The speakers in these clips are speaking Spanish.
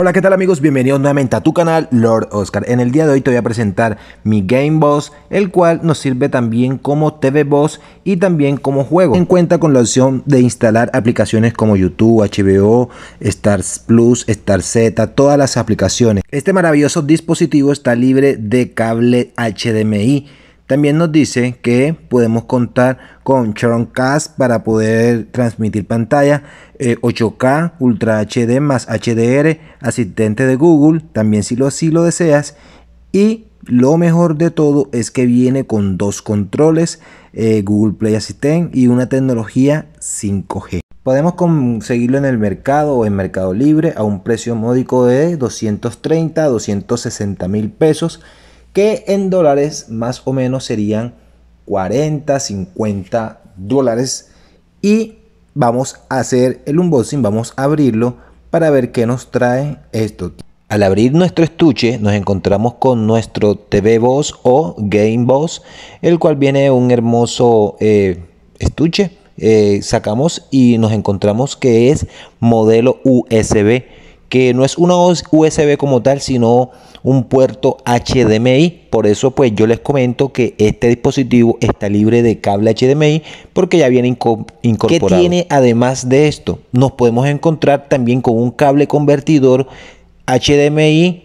Hola, ¿qué tal amigos? Bienvenidos nuevamente a tu canal Lord Oscar. En el día de hoy te voy a presentar mi Game Boss, el cual nos sirve también como TV Boss y también como juego. En cuenta con la opción de instalar aplicaciones como YouTube, HBO, Stars Plus, Star Z, todas las aplicaciones. Este maravilloso dispositivo está libre de cable HDMI también nos dice que podemos contar con Chromecast para poder transmitir pantalla, 8K, eh, Ultra HD más HDR, asistente de Google, también si lo, lo deseas. Y lo mejor de todo es que viene con dos controles, eh, Google Play Assistant y una tecnología 5G. Podemos conseguirlo en el mercado o en Mercado Libre a un precio módico de 230 260 mil pesos que en dólares más o menos serían 40, 50 dólares. Y vamos a hacer el unboxing, vamos a abrirlo para ver qué nos trae esto. Al abrir nuestro estuche nos encontramos con nuestro TV Boss o Game Boss, el cual viene un hermoso eh, estuche. Eh, sacamos y nos encontramos que es modelo USB que no es una USB como tal, sino un puerto HDMI. Por eso pues yo les comento que este dispositivo está libre de cable HDMI porque ya viene incorporado. ¿Qué tiene además de esto? Nos podemos encontrar también con un cable convertidor HDMI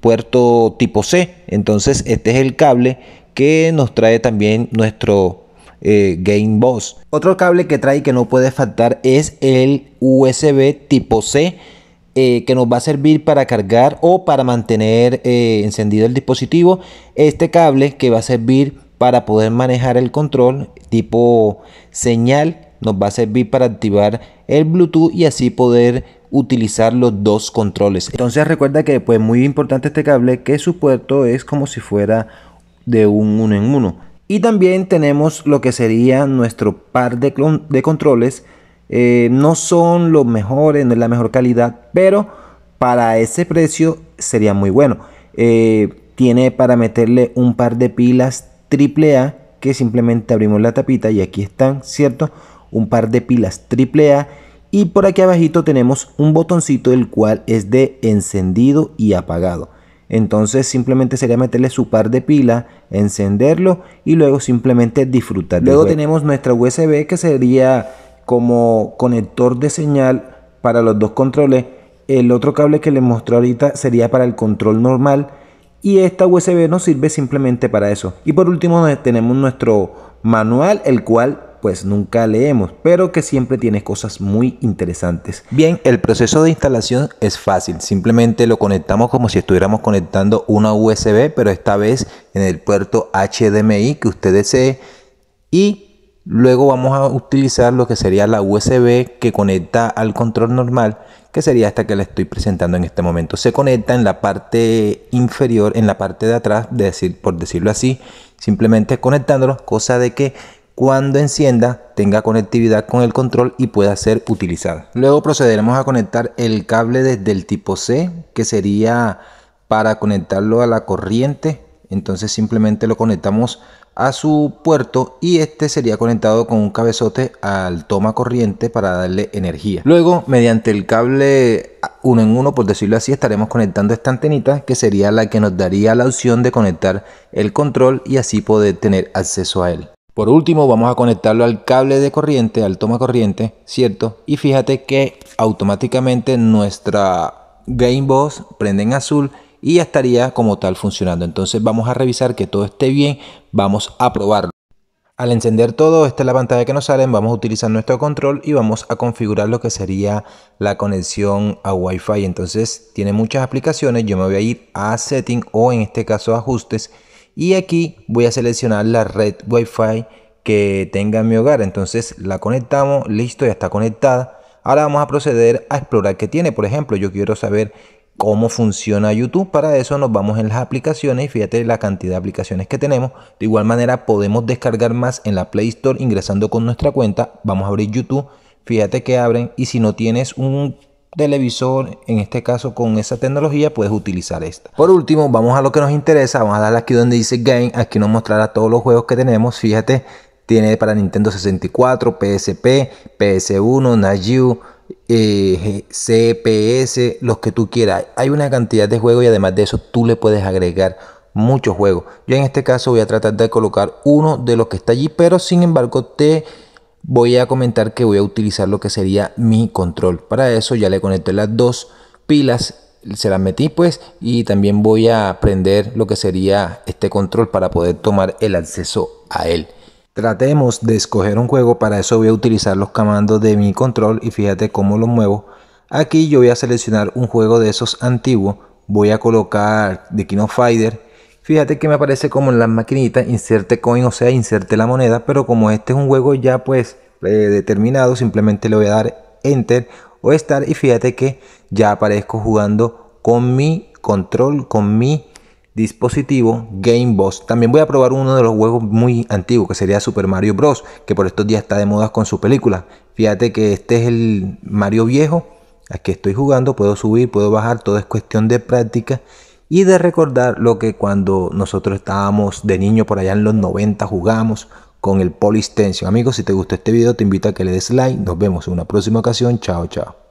puerto tipo C. Entonces este es el cable que nos trae también nuestro eh, Game Boss. Otro cable que trae que no puede faltar es el USB tipo C eh, que nos va a servir para cargar o para mantener eh, encendido el dispositivo. Este cable que va a servir para poder manejar el control tipo señal nos va a servir para activar el Bluetooth y así poder utilizar los dos controles. Entonces recuerda que pues muy importante este cable que su puerto es como si fuera de un uno en uno. Y también tenemos lo que sería nuestro par de, de controles eh, no son los mejores, no es la mejor calidad, pero para ese precio sería muy bueno. Eh, tiene para meterle un par de pilas AAA que simplemente abrimos la tapita y aquí están, ¿cierto? Un par de pilas AAA y por aquí abajito tenemos un botoncito el cual es de encendido y apagado. Entonces simplemente sería meterle su par de pila, encenderlo y luego simplemente disfrutar. Luego tenemos nuestra USB que sería como conector de señal para los dos controles. El otro cable que les mostré ahorita sería para el control normal. Y esta USB nos sirve simplemente para eso. Y por último tenemos nuestro manual, el cual pues nunca leemos, pero que siempre tiene cosas muy interesantes. Bien, el proceso de instalación es fácil, simplemente lo conectamos como si estuviéramos conectando una USB, pero esta vez en el puerto HDMI que usted desee y Luego vamos a utilizar lo que sería la USB que conecta al control normal, que sería esta que le estoy presentando en este momento. Se conecta en la parte inferior, en la parte de atrás, por decirlo así, simplemente conectándolo, cosa de que cuando encienda tenga conectividad con el control y pueda ser utilizada. Luego procederemos a conectar el cable desde el tipo C, que sería para conectarlo a la corriente. Entonces simplemente lo conectamos a su puerto y este sería conectado con un cabezote al toma corriente para darle energía. Luego, mediante el cable uno en uno, por decirlo así, estaremos conectando esta antenita que sería la que nos daría la opción de conectar el control y así poder tener acceso a él. Por último, vamos a conectarlo al cable de corriente, al toma corriente, ¿cierto? Y fíjate que automáticamente nuestra Game Boss prende en azul y ya estaría como tal funcionando. Entonces vamos a revisar que todo esté bien, vamos a probarlo. Al encender todo, esta es la pantalla que nos salen, vamos a utilizar nuestro control y vamos a configurar lo que sería la conexión a Wi-Fi. Entonces tiene muchas aplicaciones, yo me voy a ir a Setting o en este caso Ajustes y aquí voy a seleccionar la red Wi-Fi que tenga en mi hogar. Entonces la conectamos, listo, ya está conectada. Ahora vamos a proceder a explorar qué tiene. Por ejemplo, yo quiero saber cómo funciona YouTube. Para eso nos vamos en las aplicaciones y fíjate la cantidad de aplicaciones que tenemos. De igual manera podemos descargar más en la Play Store ingresando con nuestra cuenta. Vamos a abrir YouTube. Fíjate que abren y si no tienes un televisor, en este caso con esa tecnología, puedes utilizar esta. Por último, vamos a lo que nos interesa. Vamos a darle aquí donde dice Game. Aquí nos mostrará todos los juegos que tenemos. Fíjate, tiene para Nintendo 64, PSP, PS1, NAJU eh, CPS, los que tú quieras. Hay una cantidad de juegos y además de eso tú le puedes agregar muchos juegos. Yo en este caso voy a tratar de colocar uno de los que está allí, pero sin embargo te voy a comentar que voy a utilizar lo que sería mi control. Para eso ya le conecté las dos pilas, se las metí pues y también voy a prender lo que sería este control para poder tomar el acceso a él. Tratemos de escoger un juego, para eso voy a utilizar los comandos de mi control y fíjate cómo los muevo. Aquí yo voy a seleccionar un juego de esos antiguos, voy a colocar de Kino Fighter. Fíjate que me aparece como en las maquinitas, inserte coin, o sea, inserte la moneda, pero como este es un juego ya pues determinado, simplemente le voy a dar enter o estar y fíjate que ya aparezco jugando con mi control, con mi dispositivo Game Boss. También voy a probar uno de los juegos muy antiguos que sería Super Mario Bros. que por estos días está de moda con su película. Fíjate que este es el Mario viejo. Aquí estoy jugando, puedo subir, puedo bajar, todo es cuestión de práctica y de recordar lo que cuando nosotros estábamos de niño por allá en los 90 jugamos con el Extension Amigos, si te gustó este video te invito a que le des like. Nos vemos en una próxima ocasión. Chao, chao.